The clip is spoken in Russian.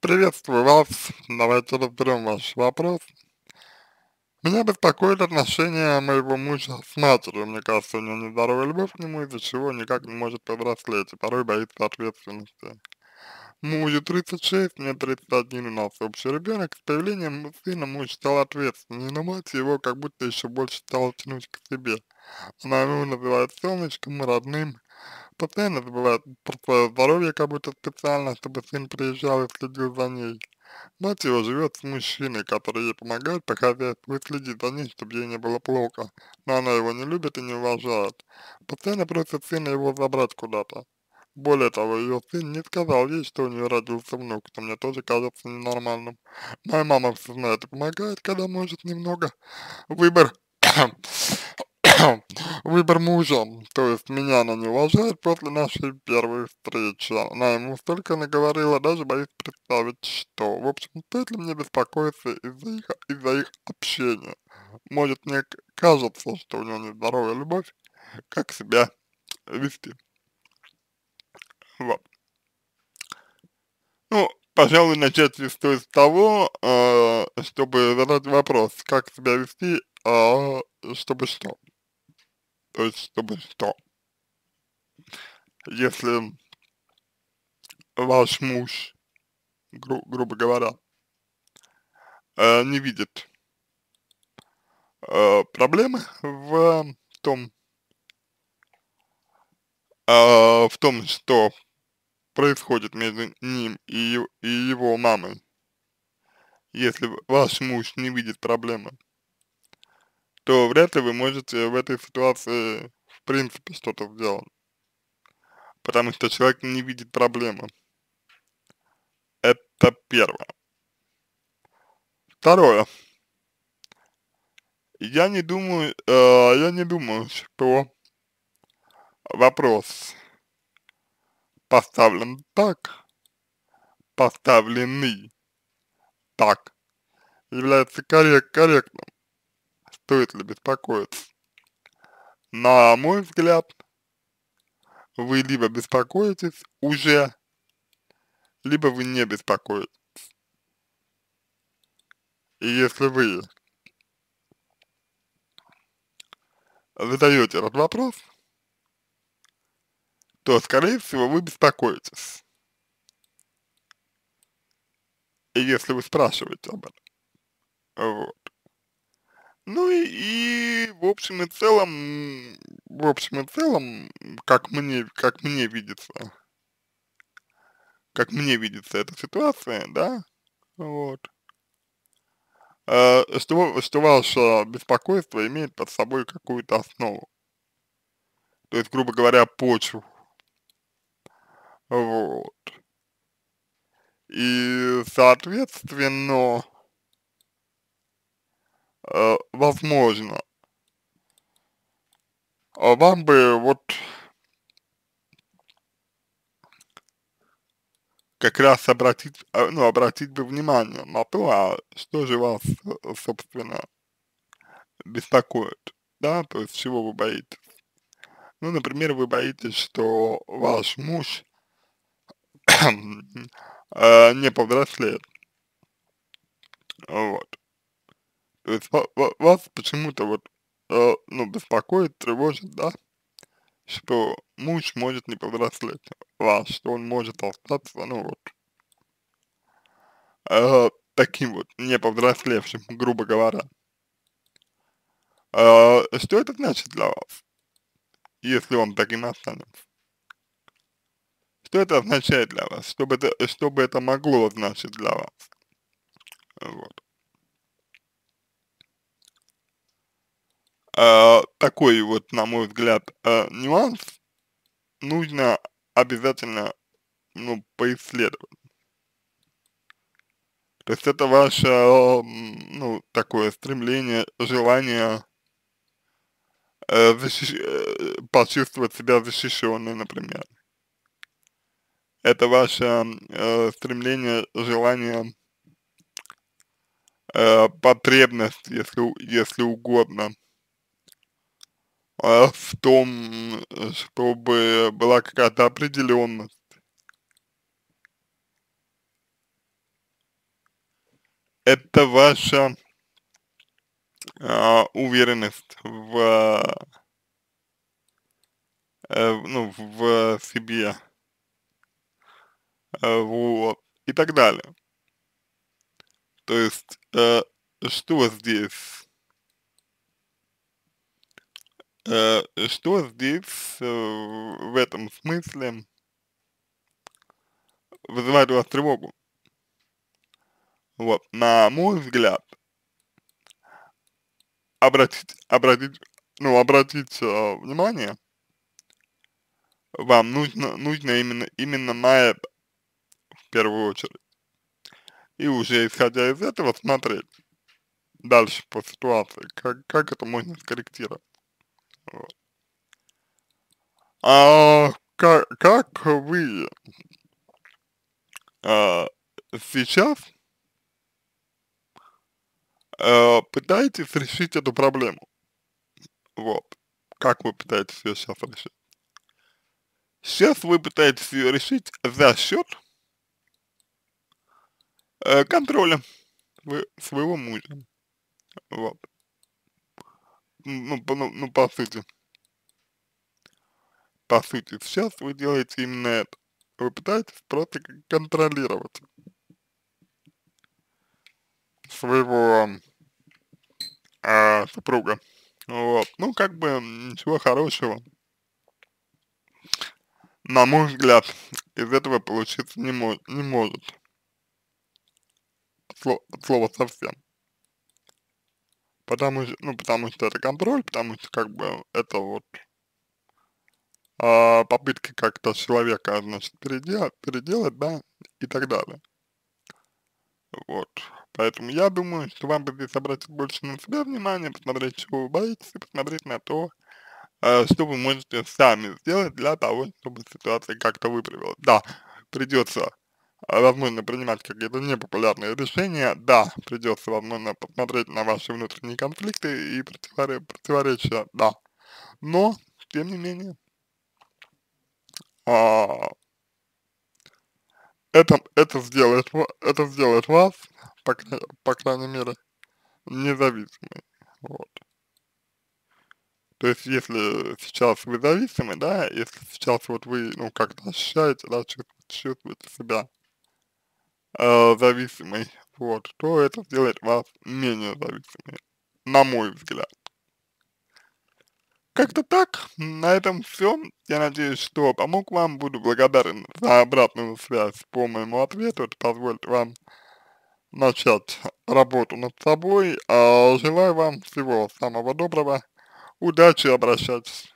Приветствую вас. Давайте разберем ваш вопрос. Меня беспокоит отношение моего мужа с матерью. Мне кажется, у него нездоровая любовь к нему, из-за чего никак не может повзрослеть и порой боится ответственности. Мужу 36, мне 31, у нас общий ребенок. С появлением сына муж стал ответственным, но мать его как будто еще больше стала тянуть к себе. Она его называет солнышком родным постоянно ну, забывает про свое здоровье, как будто специально, чтобы сын приезжал и следил за ней. Мать его живет с мужчиной, который ей помогает по хозяйству и следит за ней, чтобы ей не было плохо, но ну, она его не любит и не уважает. Постоянно просит сына его забрать куда-то. Более того, ее сын не сказал ей, что у нее родился внук, что мне тоже кажется ненормальным. Моя мама все знает и помогает, когда может немного. Выбор выбор мужа, то есть меня она не уважает после нашей первой встречи. Она ему столько наговорила, даже боюсь представить, что. В общем, стоит ли мне беспокоиться из-за их, из их общения? Может, мне кажется, что у него нездоровая любовь, как себя вести. Вот. Ну, пожалуй, начать стоит с того, э, чтобы задать вопрос, как себя вести, э, чтобы что. То есть, чтобы что? Если ваш муж, гру грубо говоря, э, не видит э, проблемы в том, э, в том, что происходит между ним и, и его мамой, если ваш муж не видит проблемы то вряд ли вы можете в этой ситуации в принципе что-то сделать. Потому что человек не видит проблемы. Это первое. Второе. Я не думаю, э, я не думаю, что вопрос поставлен так, поставленный так, является коррек корректным стоит ли беспокоиться. На мой взгляд, вы либо беспокоитесь уже, либо вы не беспокоитесь. И если вы задаете этот вопрос, то, скорее всего, вы беспокоитесь. И если вы спрашиваете об этом, вот, ну и, и в общем и целом, в общем и целом, как мне, как мне видится, как мне видится эта ситуация, да, вот, э, что, что ваше беспокойство имеет под собой какую-то основу, то есть, грубо говоря, почву, вот, и, соответственно, э, возможно. А вам бы вот как раз обратить, а, ну, обратить бы внимание на то, а что же вас, э, собственно, беспокоит, да, то есть чего вы боитесь. Ну, например, вы боитесь, что ваш муж э, не повзрослеет. Вот вас почему-то вот, э, ну, беспокоит, тревожит, да, что муж может не повзрослеть вас, что он может остаться, ну, вот, э, таким вот не повзрослевшим, грубо говоря. Э, что это значит для вас, если он таким останется? Что это означает для вас? Что бы это, что бы это могло значить для вас? Вот. Э, такой вот, на мой взгляд, э, нюанс нужно обязательно, ну, поисследовать. То есть это ваше, ну, такое стремление, желание э, защищ... Э, почувствовать себя защищенной, например. Это ваше э, стремление, желание, э, потребность, если, если угодно, а, в том, э, чтобы была какая-то определенность. Это ваша а, уверенность в, а, ну, в себе, а, вот, и так далее. То есть, а, что здесь Э, что здесь э, в этом смысле вызывает у вас тревогу? Вот, на мой взгляд, обратить, обратить, ну, обратить э, внимание, вам нужно, нужно именно, именно на это, в первую очередь. И уже исходя из этого смотреть дальше по ситуации, как, как это можно скорректировать. А как, как вы а, сейчас а, пытаетесь решить эту проблему? Вот. Как вы пытаетесь ее сейчас решить? Сейчас вы пытаетесь ее решить за счет э, контроля вы, своего мужа. Вот ну, по, ну, ну, по сути. По сути, сейчас вы делаете именно это. Вы пытаетесь просто контролировать своего э, супруга. Вот. Ну, как бы ничего хорошего, на мой взгляд, из этого получиться не, мо не может. Слово, слово совсем. Потому, ну, потому что это контроль, потому что как бы это вот э, а, попытки как-то человека, значит, переделать, переделать, да, и так далее. Вот. Поэтому я думаю, что вам бы здесь обратить больше на себя внимание, посмотреть, чего вы боитесь, и посмотреть на то, э, что вы можете сами сделать для того, чтобы ситуация как-то выправилась. Да, придется а, возможно, принимать какие-то непопулярные решения. Да, придется, возможно, посмотреть на ваши внутренние конфликты и противор... противоречия, да. Но, тем не менее, а, это, это, сделает, это сделает вас, по, по крайней мере, независимой. Вот. То есть, если сейчас вы зависимы, да, если сейчас вот вы, ну, как-то ощущаете, да, чувствуете себя э, зависимый, вот, то это сделает вас менее зависимым, на мой взгляд. Как-то так, на этом все. Я надеюсь, что помог вам. Буду благодарен за обратную связь по моему ответу. Это позволит вам начать работу над собой. А желаю вам всего самого доброго. Удачи, обращайтесь.